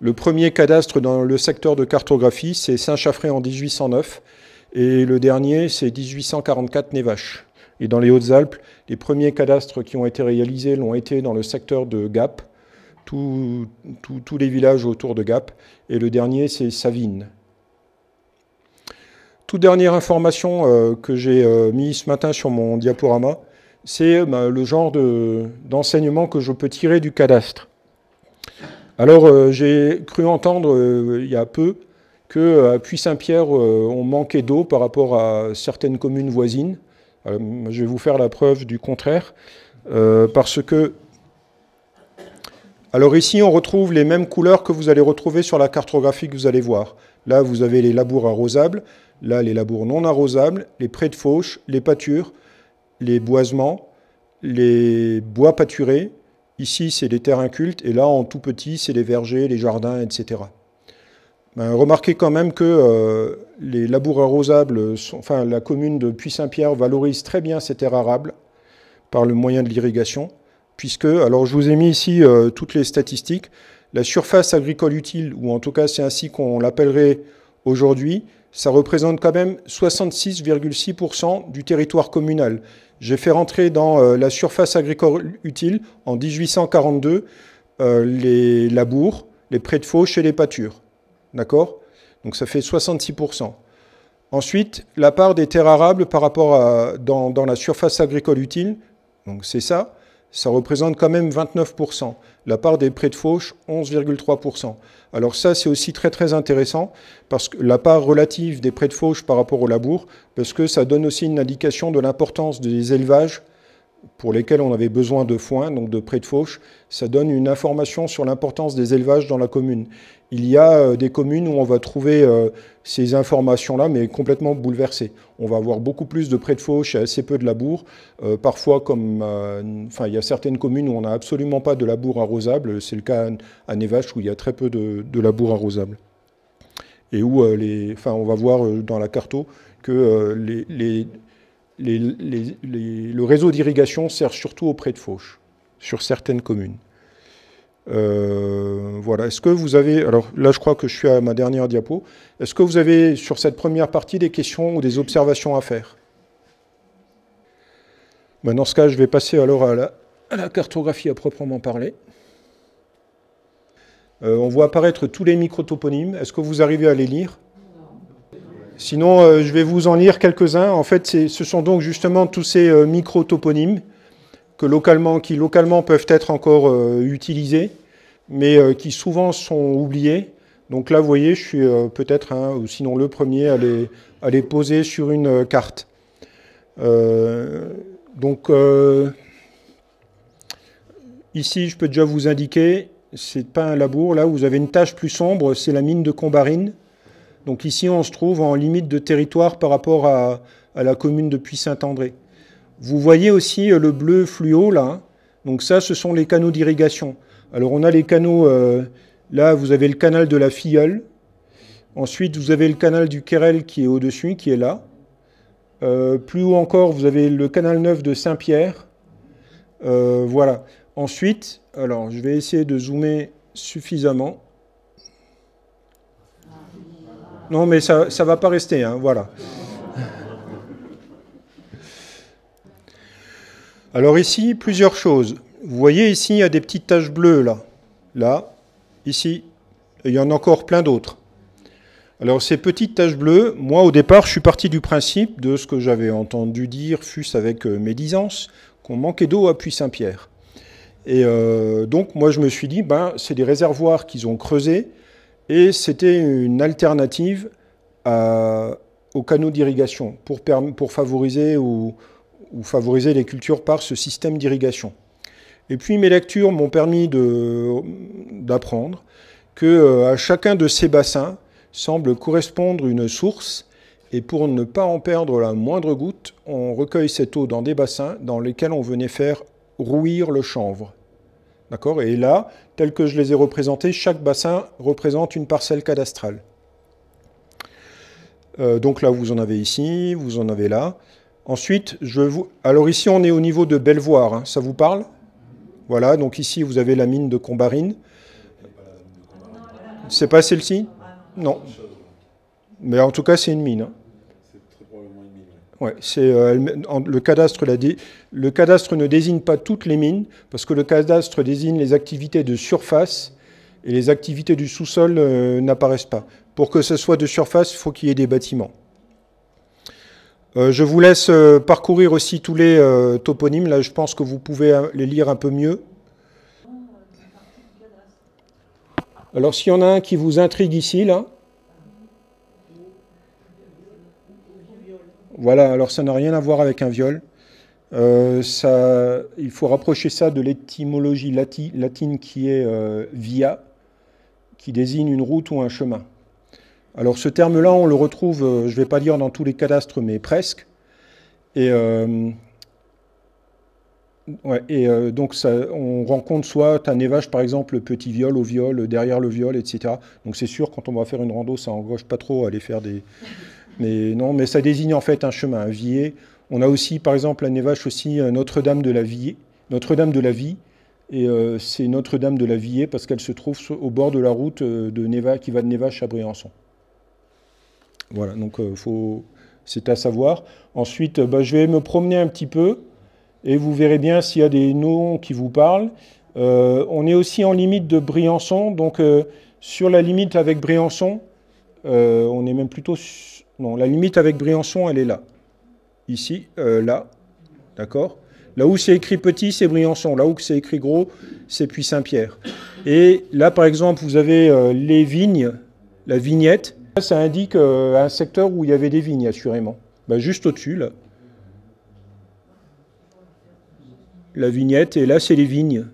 le premier cadastre dans le secteur de cartographie, c'est Saint-Chaffré en 1809. Et le dernier, c'est 1844 Névache. Et dans les Hautes-Alpes, les premiers cadastres qui ont été réalisés l'ont été dans le secteur de Gap, tous les villages autour de Gap. Et le dernier, c'est Savines. Toute dernière information euh, que j'ai euh, mis ce matin sur mon diaporama, c'est bah, le genre d'enseignement que je peux tirer du cadastre. Alors euh, j'ai cru entendre il y a peu que à Puy-Saint-Pierre, on manquait d'eau par rapport à certaines communes voisines. je vais vous faire la preuve du contraire, parce que alors ici, on retrouve les mêmes couleurs que vous allez retrouver sur la cartographie que vous allez voir. Là, vous avez les labours arrosables, là, les labours non arrosables, les prés de fauche, les pâtures, les boisements, les bois pâturés. Ici, c'est les terres incultes, et là, en tout petit, c'est les vergers, les jardins, etc. Ben, remarquez quand même que euh, les labours arrosables, enfin, la commune de Puy-Saint-Pierre valorise très bien ces terres arables par le moyen de l'irrigation, puisque, alors je vous ai mis ici euh, toutes les statistiques, la surface agricole utile, ou en tout cas c'est ainsi qu'on l'appellerait aujourd'hui, ça représente quand même 66,6% du territoire communal. J'ai fait rentrer dans euh, la surface agricole utile en 1842 euh, les labours, les prés de fauche et les pâtures. D'accord Donc ça fait 66%. Ensuite, la part des terres arables par rapport à, dans, la surface agricole utile, donc c'est ça, ça représente quand même 29%. La part des prêts de fauche, 11,3%. Alors ça, c'est aussi très très intéressant, parce que la part relative des prêts de fauche par rapport au labour, parce que ça donne aussi une indication de l'importance des élevages pour lesquels on avait besoin de foin, donc de près de fauche, ça donne une information sur l'importance des élevages dans la commune. Il y a euh, des communes où on va trouver euh, ces informations-là, mais complètement bouleversées. On va avoir beaucoup plus de près de fauche et assez peu de labour. Euh, parfois, comme, enfin, il y a certaines communes où on n'a absolument pas de labour arrosable. C'est le cas à Nevache où il y a très peu de, labour arrosable. Et où les, enfin, on va voir dans la carto que les le réseau d'irrigation sert surtout auprès de Fauche, sur certaines communes. Euh, voilà. Est-ce que vous avez, alors là je crois que je suis à ma dernière diapo, est-ce que vous avez sur cette première partie des questions ou des observations à faire ben, Dans ce cas, je vais passer alors à la, à la cartographie à proprement parler. Euh, on voit apparaître tous les micro-toponymes. Est-ce que vous arrivez à les lire Sinon, euh, je vais vous en lire quelques-uns. En fait, ce sont donc justement tous ces euh, micro-toponymes localement, qui localement peuvent être encore euh, utilisés, mais qui souvent sont oubliés. Donc là, vous voyez, je suis peut-être, ou sinon le premier, à les, poser sur une carte. donc ici, je peux déjà vous indiquer, c'est pas un labour. Là, vous avez une tâche plus sombre, c'est la mine de Combarine. Donc ici, on se trouve en limite de territoire par rapport à, la commune de Puy-Saint-André. Vous voyez aussi euh, le bleu fluo là. Hein. Donc ça, ce sont les canaux d'irrigation. Alors on a les canaux, euh, là vous avez le canal de la Filleule. Ensuite, vous avez le canal du Querel qui est au-dessus, qui est là. Euh, plus haut encore, vous avez le canal neuf de Saint-Pierre. voilà. Ensuite, alors je vais essayer de zoomer suffisamment. Non, mais ça ne va pas rester, hein, voilà. Alors ici, plusieurs choses. Vous voyez ici, il y a des petites taches bleues, là. Là, ici. il y en a encore plein d'autres. Alors ces petites taches bleues, moi au départ, je suis parti du principe de ce que j'avais entendu dire, fût-ce avec euh, médisance, qu'on manquait d'eau à Puy-Saint-Pierre. Et euh, donc moi je me suis dit, ben, c'est des réservoirs qu'ils ont creusés et c'était une alternative euh, aux canaux d'irrigation pour, pour, favoriser ou, favoriser les cultures par ce système d'irrigation. Et puis mes lectures m'ont permis d'apprendre que euh, à chacun de ces bassins semble correspondre une source et pour ne pas en perdre la moindre goutte, on recueille cette eau dans des bassins dans lesquels on venait faire rouir le chanvre. D'accord Et là, tels que je les ai représentés, chaque bassin représente une parcelle cadastrale. Euh, donc là, vous en avez ici, vous en avez là. Ensuite, je vous... alors ici, on est au niveau de Belvoir, hein. ça vous parle Voilà, donc ici, vous avez la mine de Combarine. C'est pas celle-ci Non. Mais en tout cas, c'est une mine. Hein. Euh, le cadastre ne désigne pas toutes les mines, parce que le cadastre désigne les activités de surface et les activités du sous-sol euh, n'apparaissent pas. Pour que ce soit de surface, il faut qu'il y ait des bâtiments. Euh, je vous laisse parcourir aussi tous les toponymes. Là, je pense que vous pouvez les lire un peu mieux. Alors, s'il y en a un qui vous intrigue ici, là, Voilà, alors ça n'a rien à voir avec un viol. Euh, ça, il faut rapprocher ça de l'étymologie latine qui est euh, via, qui désigne une route ou un chemin. Alors ce terme-là, on le retrouve, euh, je ne vais pas dire dans tous les cadastres, mais presque. Et, donc on rencontre soit un évage, par exemple, petit viol au viol, derrière le viol, etc. Donc c'est sûr, quand on va faire une rando, ça n'engage pas trop à aller faire des... Mais non, mais ça désigne en fait un chemin, un vier. On a aussi, par exemple, à Névache, aussi euh, Notre-Dame de la Vie. Notre-Dame de la Vie, et euh, c'est Notre-Dame de la Vie parce qu'elle se trouve au bord de la route euh, de qui va de Névache à Briançon. Voilà, donc faut... c'est à savoir. Ensuite, bah, je vais me promener un petit peu et vous verrez bien s'il y a des noms qui vous parlent. on est aussi en limite de Briançon, donc sur la limite avec Briançon, on est même plutôt non, la limite avec Briançon, elle est là. Ici, euh, là. D'accord Là où c'est écrit petit, c'est Briançon. Là où c'est écrit gros, c'est puis Saint-Pierre. Et là, par exemple, vous avez euh, les vignes, la vignette. ça indique euh, un secteur où il y avait des vignes, assurément. Bah, juste au-dessus, là. La vignette, et là, c'est les vignes.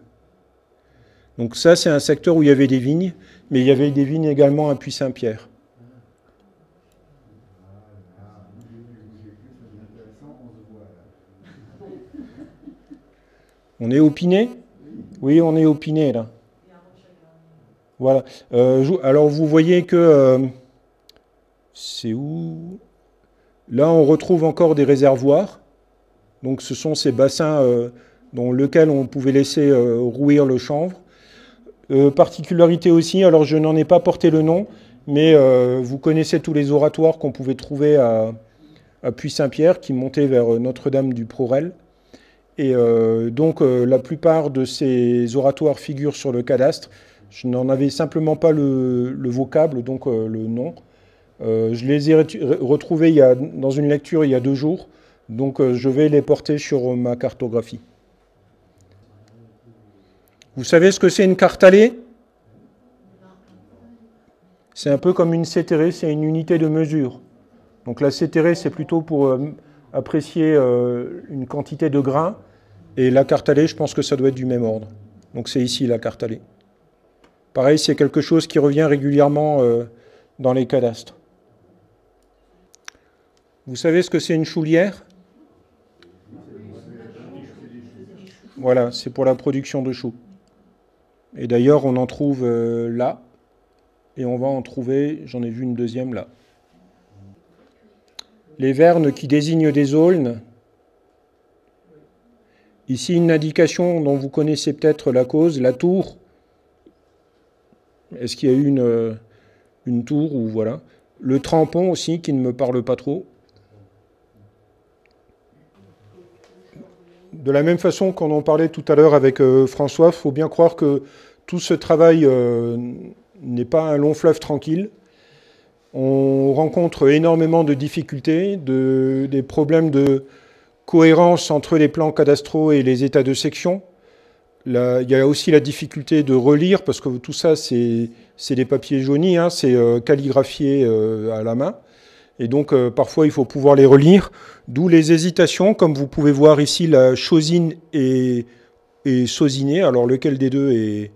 Donc ça, c'est un secteur où il y avait des vignes, mais il y avait des vignes également à Puy-Saint-Pierre. On est au Piné Oui, on est au Piné là. Voilà. Euh, alors vous voyez que euh, c'est où Là, on retrouve encore des réservoirs. Donc ce sont ces bassins euh, dans lesquels on pouvait laisser rouir le chanvre. particularité aussi, alors je n'en ai pas porté le nom, mais vous connaissez tous les oratoires qu'on pouvait trouver à, à Puy-Saint-Pierre qui montaient vers Notre-Dame du Prorel. Et euh, donc euh, la plupart de ces oratoires figurent sur le cadastre. Je n'en avais simplement pas le, vocable, donc euh, le nom. je les ai retrouvés il dans une lecture il y a deux jours, donc je vais les porter sur ma cartographie. Vous savez ce que c'est une cartalée C'est un peu comme une cétérée, c'est une unité de mesure. Donc la cétérée, c'est plutôt pour apprécier une quantité de grains et la carte allée, je pense que ça doit être du même ordre. Donc c'est ici la carte allée. Pareil, c'est quelque chose qui revient régulièrement euh, dans les cadastres. Vous savez ce que c'est une choulière Voilà, c'est pour la production de choux. Et d'ailleurs, on en trouve euh, là. Et on va en trouver, j'en ai vu une deuxième là. Les vernes qui désignent des aulnes, Ici, une indication dont vous connaissez peut-être la cause, la tour. Est-ce qu'il y a eu une, euh, une tour ou voilà. Le trampon aussi, qui ne me parle pas trop. De la même façon qu'on en parlait tout à l'heure avec euh, François, il faut bien croire que tout ce travail euh, n'est pas un long fleuve tranquille. On rencontre énormément de difficultés, de, des problèmes de, cohérence entre les plans cadastraux et les états de section. Là, il y a aussi la difficulté de relire, parce que tout ça, c'est des papiers jaunis, hein, c'est euh, calligraphié euh, à la main. Et donc, euh, parfois, il faut pouvoir les relire, d'où les hésitations, comme vous pouvez voir ici, la chosine et, et Alors, lequel des deux est,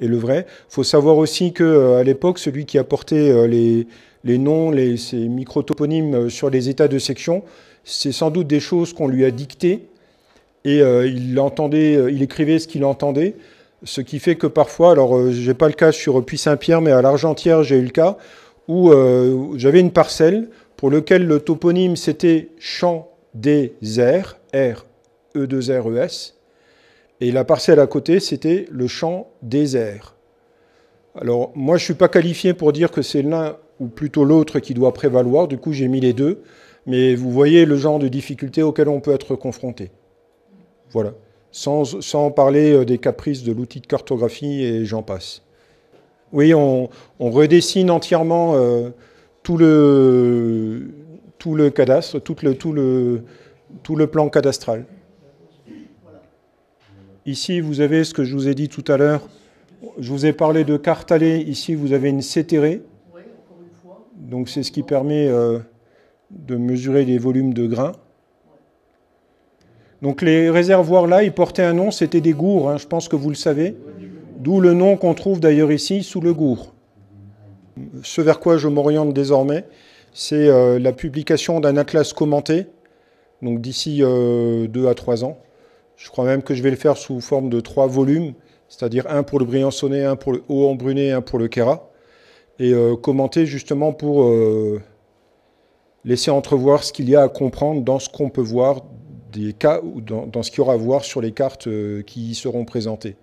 est le vrai Il faut savoir aussi que à l'époque, celui qui apportait les, les noms, les, ces microtoponymes sur les états de section, c'est sans doute des choses qu'on lui a dictées et euh, il euh, il écrivait ce qu'il entendait, ce qui fait que parfois, alors euh, je n'ai pas le cas sur Puy Saint-Pierre, mais à l'Argentière j'ai eu le cas où j'avais une parcelle pour lequel le toponyme c'était Champ des airs, R E 2 R E S, et la parcelle à côté c'était le Champ des airs. Alors moi je suis pas qualifié pour dire que c'est l'un ou plutôt l'autre qui doit prévaloir, du coup j'ai mis les deux mais vous voyez le genre de difficultés auxquelles on peut être confronté. Voilà. Sans, sans parler euh, des caprices de l'outil de cartographie et j'en passe. Oui, on, redessine entièrement euh, tout, le, tout le cadastre, tout le, tout le, tout le plan cadastral. Ici, vous avez ce que je vous ai dit tout à l'heure. Je vous ai parlé de cartes allées. Ici, vous avez une fois. Donc, c'est ce qui permet euh, de mesurer les volumes de grains. Donc les réservoirs là, ils portaient un nom, c'était des gourds, hein, je pense que vous le savez, d'où le nom qu'on trouve d'ailleurs ici sous le gour. Ce vers quoi je m'oriente désormais, c'est euh, la publication d'un atlas commenté, donc d'ici 2 euh, à 3 ans. Je crois même que je vais le faire sous forme de trois volumes, c'est-à-dire un pour le brillançonné, un pour le Haut-Embruné, un pour le Kera, et euh, commenté justement pour laisser entrevoir ce qu'il y a à comprendre dans ce qu'on peut voir des cas ou dans, ce qu'il y aura à voir sur les cartes euh, qui y seront présentées.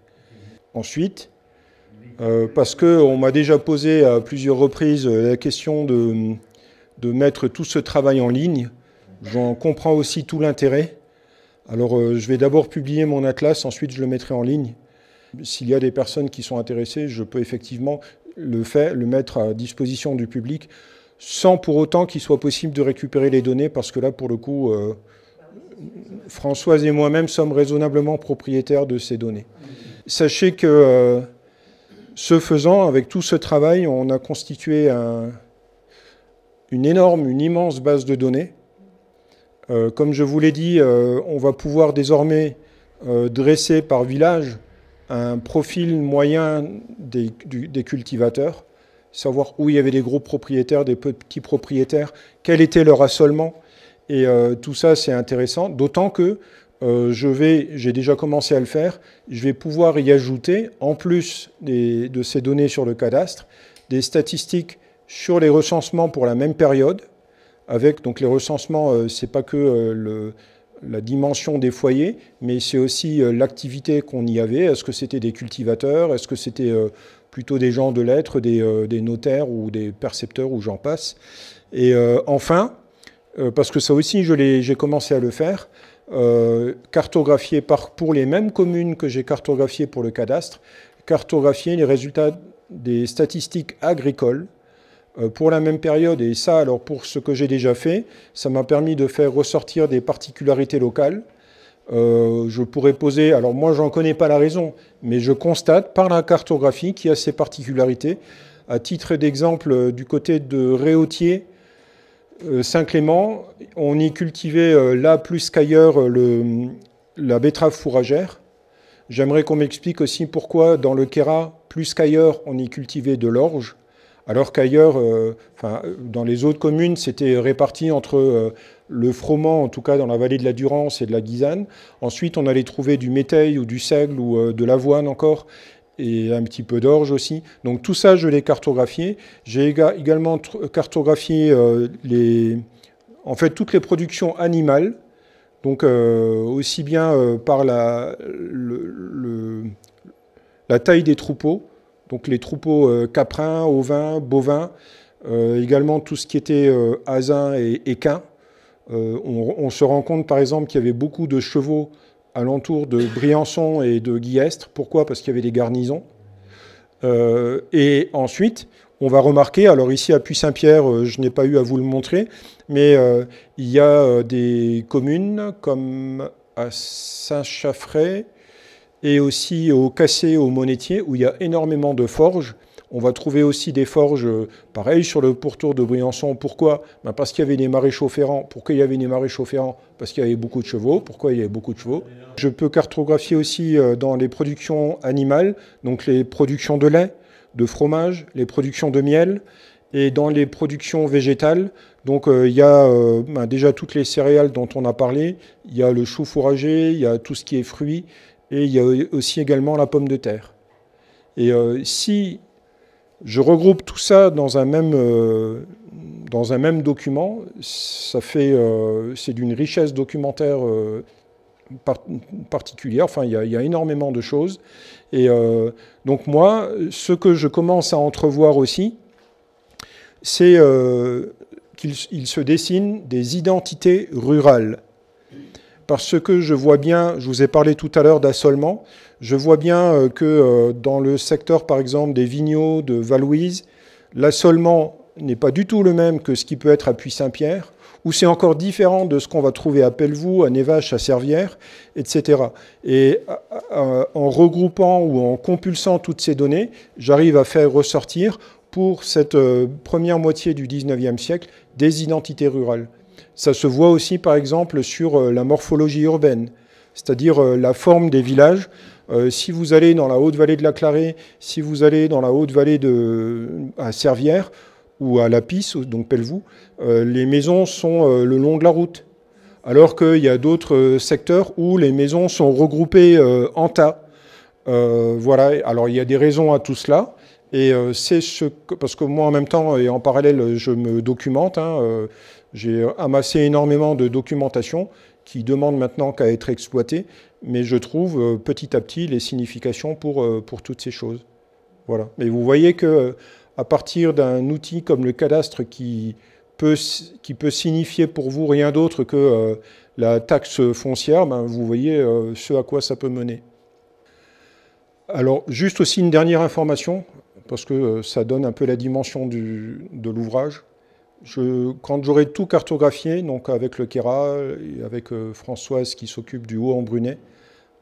Ensuite, euh, parce qu'on m'a déjà posé à plusieurs reprises euh, la question de, mettre tout ce travail en ligne, j'en comprends aussi tout l'intérêt. Alors je vais d'abord publier mon atlas, ensuite je le mettrai en ligne. S'il y a des personnes qui sont intéressées, je peux effectivement le, le mettre à disposition du public sans pour autant qu'il soit possible de récupérer les données, parce que là, pour le coup, euh, Françoise et moi-même sommes raisonnablement propriétaires de ces données. Sachez que, euh, ce faisant, avec tout ce travail, on a constitué une énorme, une immense base de données. Euh, comme je vous l'ai dit, on va pouvoir désormais dresser par village un profil moyen des cultivateurs savoir où il y avait des gros propriétaires, des petits propriétaires, quel était leur assolement. Et euh, tout ça, c'est intéressant, d'autant que euh, je vais, j'ai déjà commencé à le faire, je vais pouvoir y ajouter, en plus de ces données sur le cadastre, des statistiques sur les recensements pour la même période, avec donc les recensements, ce euh, c'est pas que la dimension des foyers, mais c'est aussi l'activité qu'on y avait. Est-ce que c'était des cultivateurs Est-ce que c'était plutôt des gens de lettres, euh, des, notaires ou des percepteurs ou j'en passe. Et euh, enfin, euh, parce que ça aussi j'ai commencé à le faire, cartographier pour les mêmes communes que j'ai cartographiées pour le cadastre, cartographier les résultats des statistiques agricoles pour la même période. Et ça, alors pour ce que j'ai déjà fait, ça m'a permis de faire ressortir des particularités locales. Euh, je pourrais poser, alors moi j'en connais pas la raison, mais je constate par la cartographie qu'il y a ces particularités. À titre d'exemple, euh, du côté de Réautier, euh, Saint-Clément, on y cultivait là plus qu'ailleurs la betterave fourragère. J'aimerais qu'on m'explique aussi pourquoi dans le Kera, plus qu'ailleurs, on y cultivait de l'orge, alors qu'ailleurs, dans les autres communes, c'était réparti entre le froment, en tout cas dans la vallée de la Durance et de la Guisane. Ensuite, on allait trouver du métail ou du seigle ou euh, de l'avoine encore, et un petit peu d'orge aussi. Donc tout ça, je l'ai cartographié. J'ai également cartographié euh, les, en fait, toutes les productions animales, donc euh, aussi bien par la, taille des troupeaux, donc les troupeaux caprins, ovins, bovins, également tout ce qui était asin et équin. Euh, on, se rend compte par exemple qu'il y avait beaucoup de chevaux alentour de Briançon et de Guillestre. Pourquoi Parce qu'il y avait des garnisons. Euh, et ensuite, on va remarquer, alors ici à Puy-Saint-Pierre, euh, je n'ai pas eu à vous le montrer, mais il y a des communes comme à Saint-Chaffray et aussi au Cassé, au Monétier, où il y a énormément de forges. On va trouver aussi des forges, euh, pareil, sur le pourtour de Briançon. Pourquoi ben, Parce qu'il y avait des maréchaux ferrants. Pourquoi il y avait des maréchaux ferrants Parce qu'il y avait beaucoup de chevaux. Pourquoi il y avait beaucoup de chevaux Je peux cartographier aussi euh, dans les productions animales, donc les productions de lait, de fromage, les productions de miel et dans les productions végétales. Donc euh, il y a ben, déjà toutes les céréales dont on a parlé, il y a le chou fourragé, il y a tout ce qui est fruits, et il y a aussi également la pomme de terre. Et si je regroupe tout ça dans un même, euh, dans un même document. Euh, c'est d'une richesse documentaire euh, particulière. Enfin, il y, y, a énormément de choses. Et donc moi, ce que je commence à entrevoir aussi, c'est qu'il se dessine des identités rurales parce que je vois bien, je vous ai parlé tout à l'heure d'assolement, je vois bien euh, que euh, dans le secteur par exemple des vignaux de Valouise, l'assolement n'est pas du tout le même que ce qui peut être à Puy-Saint-Pierre, ou c'est encore différent de ce qu'on va trouver à Pelvoux, à Névache, à Servières, etc. Et euh, en regroupant ou en compulsant toutes ces données, j'arrive à faire ressortir pour cette première moitié du 19e siècle des identités rurales. Ça se voit aussi, par exemple, sur euh, la morphologie urbaine, c'est-à-dire euh, la forme des villages. Euh, si vous allez dans la haute vallée de la Clarée, si vous allez dans la haute vallée de, à Servières ou à Lapis, donc Pellevoux, les maisons sont le long de la route. Alors qu'il y a d'autres secteurs où les maisons sont regroupées en tas. voilà, alors il y a des raisons à tout cela. Et c'est ce que, parce que moi en même temps et en parallèle je me documente, hein, j'ai euh, amassé énormément de documentation qui demande maintenant qu'à être exploitée, mais je trouve euh, petit à petit les significations pour, euh, pour toutes ces choses. Voilà. Mais vous voyez que à partir d'un outil comme le cadastre qui peut, qui peut signifier pour vous rien d'autre que la taxe foncière, ben, vous voyez ce à quoi ça peut mener. Alors, juste aussi une dernière information, parce que ça donne un peu la dimension de l'ouvrage quand j'aurai tout cartographié, donc avec le Kera et avec euh, Françoise qui s'occupe du haut en Brunet,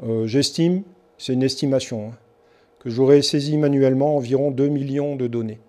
euh, j'estime, c'est une estimation, hein, que j'aurai saisi manuellement environ 2 millions de données.